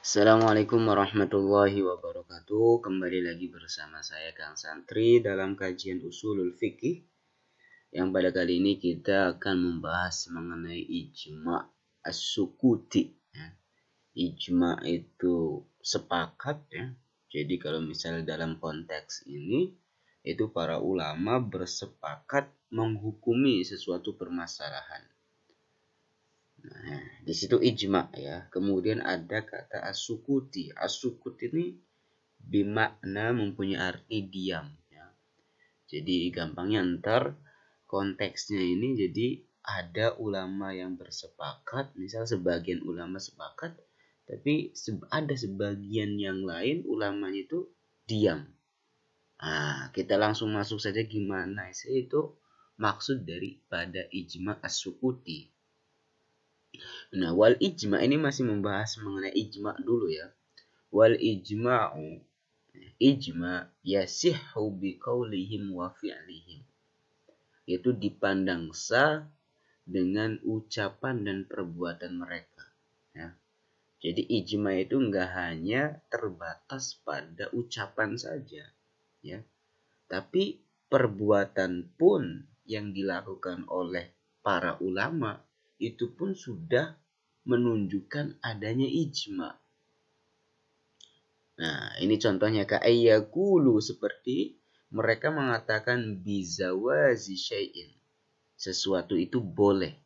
Assalamualaikum warahmatullahi wabarakatuh. Kembali lagi bersama saya Kang Santri dalam kajian Usulul Fikih. Yang pada kali ini kita akan membahas mengenai ijma as-sukuti. Ya. Ijma itu sepakat ya. Jadi kalau misalnya dalam konteks ini itu para ulama bersepakat menghukumi sesuatu permasalahan. Nah, di situ ijma ya. Kemudian ada kata asukuti. asukuti ini bimakna mempunyai arti diam ya. Jadi gampangnya ntar konteksnya ini jadi ada ulama yang bersepakat, misal sebagian ulama sepakat, tapi ada sebagian yang lain ulamanya itu diam. Nah, kita langsung masuk saja gimana sih itu maksud daripada ijma as Nah, wal ijma ini masih membahas mengenai ijma dulu ya. Wal ijma'u ijma yasihhu biqaulihim wa fi'lihim. itu dipandang sah dengan ucapan dan perbuatan mereka. Ya. Jadi ijma itu enggak hanya terbatas pada ucapan saja, ya, tapi perbuatan pun yang dilakukan oleh para ulama itu pun sudah menunjukkan adanya ijma. Nah, ini contohnya ayyakulu seperti mereka mengatakan bizawazi syai'in. Sesuatu itu boleh.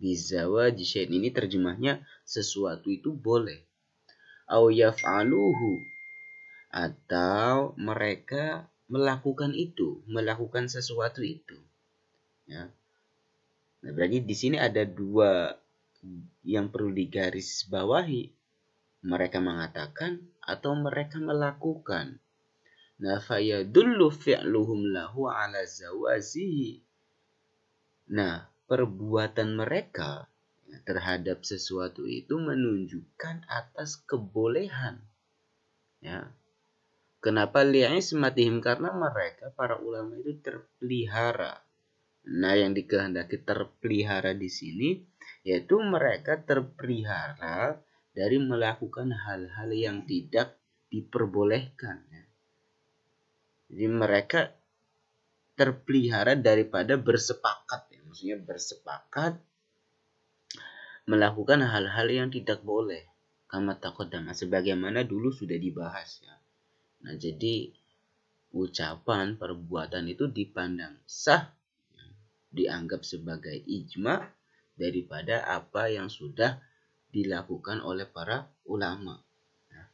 Bizawazi syai'in ini terjemahnya sesuatu itu boleh. Au yaf'aluhu atau mereka melakukan itu, melakukan sesuatu itu. Ya. Nah, berarti di sini ada dua yang perlu digaris bawahi. Mereka mengatakan atau mereka melakukan. Nah, fayadullu fi'luhum lahu ala zawazihi. Nah, perbuatan mereka terhadap sesuatu itu menunjukkan atas kebolehan. Ya. Kenapa li'ismatihim? Karena mereka, para ulama itu terpelihara Nah, yang dikehendaki terpelihara di sini yaitu mereka terpelihara dari melakukan hal-hal yang tidak diperbolehkan. Ya. Jadi mereka terpelihara daripada bersepakat, ya. maksudnya bersepakat melakukan hal-hal yang tidak boleh. Kama takodama sebagaimana dulu sudah dibahas ya. Nah, jadi ucapan perbuatan itu dipandang sah dianggap sebagai ijma daripada apa yang sudah dilakukan oleh para ulama. Nah,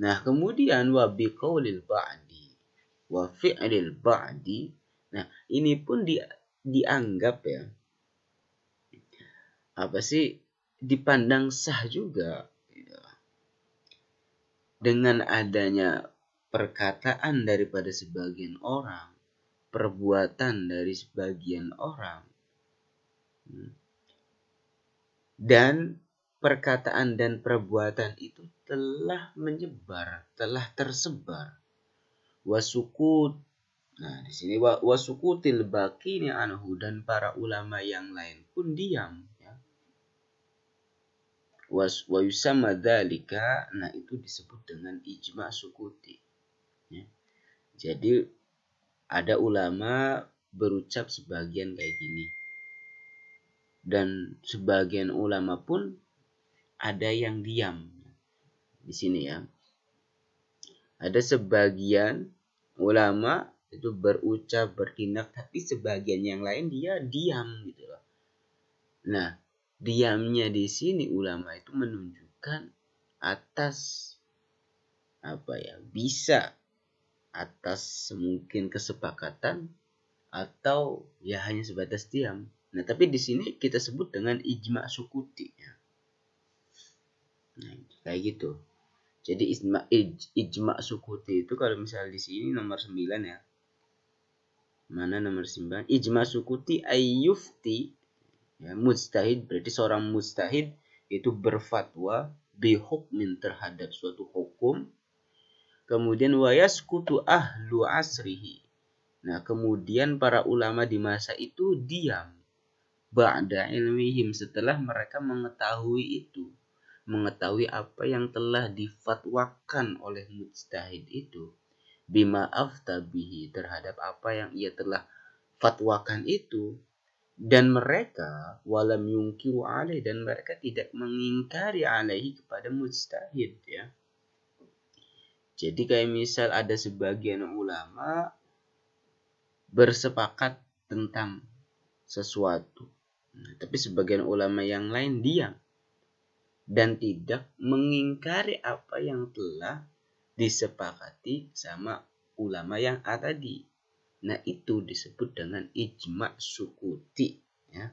nah, kemudian wa biqaulil ba'di wa fi'lil ba'di. Nah, ini pun di, dianggap ya apa sih dipandang sah juga ya. dengan adanya perkataan daripada sebagian orang perbuatan dari sebagian orang dan perkataan dan perbuatan itu telah menyebar, telah tersebar. Wasukut. Nah, di sini wasukutil ini anhu dan para ulama yang lain pun diam ya. Was wa dalika, nah itu disebut dengan ijma sukuti. Ya. Jadi ada ulama berucap sebagian kayak gini. Dan sebagian ulama pun ada yang diam di sini ya. Ada sebagian ulama itu berucap, bertindak, tapi sebagian yang lain dia diam gitu loh. Nah, diamnya di sini ulama itu menunjukkan atas apa ya bisa atas mungkin kesepakatan atau ya hanya sebatas diam. Nah, tapi di sini kita sebut dengan ijma sukuti. Ya. Nah, kayak gitu. Jadi ijma, ij, ijma sukuti itu kalau misalnya di sini nomor 9 ya. Mana nomor 9? Ijma sukuti ayyufti ya, mustahid berarti seorang mustahid itu berfatwa bihukmin terhadap suatu hukum Kemudian wayas kutu ahlu asrihi. Nah, kemudian para ulama di masa itu diam. Ba'da ilmihim setelah mereka mengetahui itu. Mengetahui apa yang telah difatwakan oleh mujtahid itu. Bima aftabihi terhadap apa yang ia telah fatwakan itu. Dan mereka walam yungkiru alaih dan mereka tidak mengingkari alaihi kepada mujtahid ya jadi kayak misal ada sebagian ulama bersepakat tentang sesuatu. Nah, tapi sebagian ulama yang lain diam dan tidak mengingkari apa yang telah disepakati sama ulama yang tadi. Nah, itu disebut dengan ijma sukuti ya.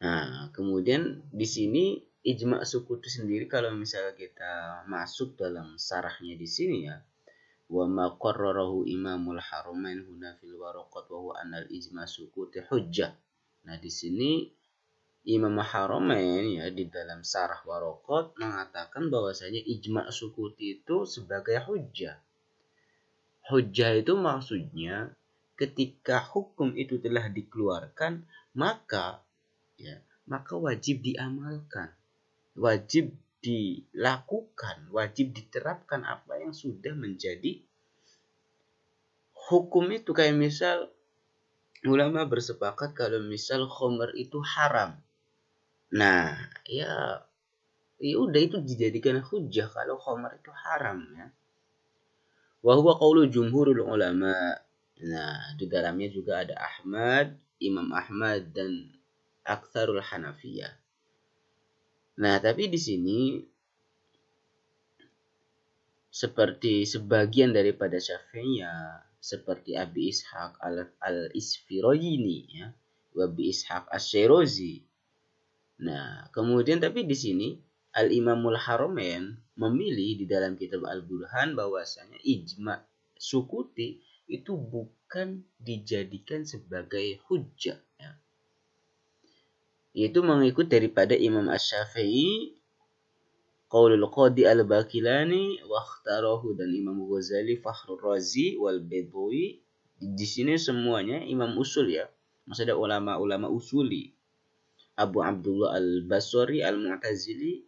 Nah, kemudian di sini ijma suku itu sendiri kalau misalnya kita masuk dalam sarahnya di sini ya wa ma qarrarahu imamul haramain huna fil waraqat wa huwa anal ijma sukuti hujjah nah di sini Imam Haramain ya di dalam sarah warokot mengatakan bahwasanya ijma sukuti itu sebagai hujjah. Hujjah itu maksudnya ketika hukum itu telah dikeluarkan maka ya maka wajib diamalkan wajib dilakukan, wajib diterapkan apa yang sudah menjadi hukum itu kayak misal ulama bersepakat kalau misal khomer itu haram. Nah, ya ya udah itu dijadikan hujah kalau khomer itu haram ya. Wa huwa qawlu jumhurul ulama. Nah, di dalamnya juga ada Ahmad, Imam Ahmad dan Aktsarul Hanafiyah. Nah, tapi di sini seperti sebagian daripada Syafi'iyah seperti Abi Ishaq al-Isfirayini al ya, Abi Ishaq asy Nah, kemudian tapi di sini Al-Imamul Haramain memilih di dalam kitab Al-Burhan bahwasanya ijma sukuti itu bukan dijadikan sebagai hujah ya yaitu mengikut daripada Imam Asy-Syafi'i Qaulul Qadi Al-Bakilani wa ikhtarahu dan Imam Ghazali Fakhrul Razi wal Bidwi di sini semuanya imam usul ya masih ada ulama-ulama usuli Abu Abdullah Al-Basri Al-Mu'tazili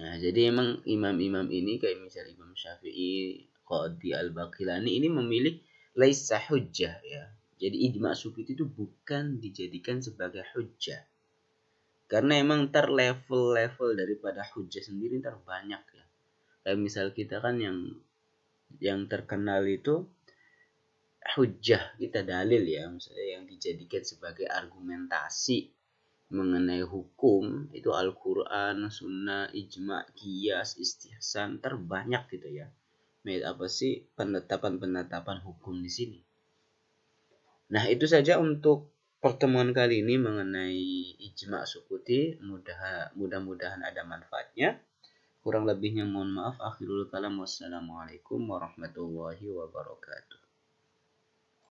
nah jadi emang imam-imam ini kayak misalnya Imam Syafi'i Qadi Al-Bakilani ini memilih laisa sahujah ya jadi ijma sufi itu bukan dijadikan sebagai hujah. Karena emang ntar level-level daripada hujah sendiri ntar banyak ya. Kayak misal kita kan yang yang terkenal itu hujah kita dalil ya misalnya yang dijadikan sebagai argumentasi mengenai hukum itu Al-Quran, Sunnah, Ijma, Qiyas, Istihsan terbanyak gitu ya. Made apa sih penetapan-penetapan hukum di sini? Nah, itu saja untuk pertemuan kali ini mengenai ijma sukuti. Mudah mudah-mudahan ada manfaatnya. Kurang lebihnya mohon maaf. Akhirul kalam. Wassalamualaikum warahmatullahi wabarakatuh.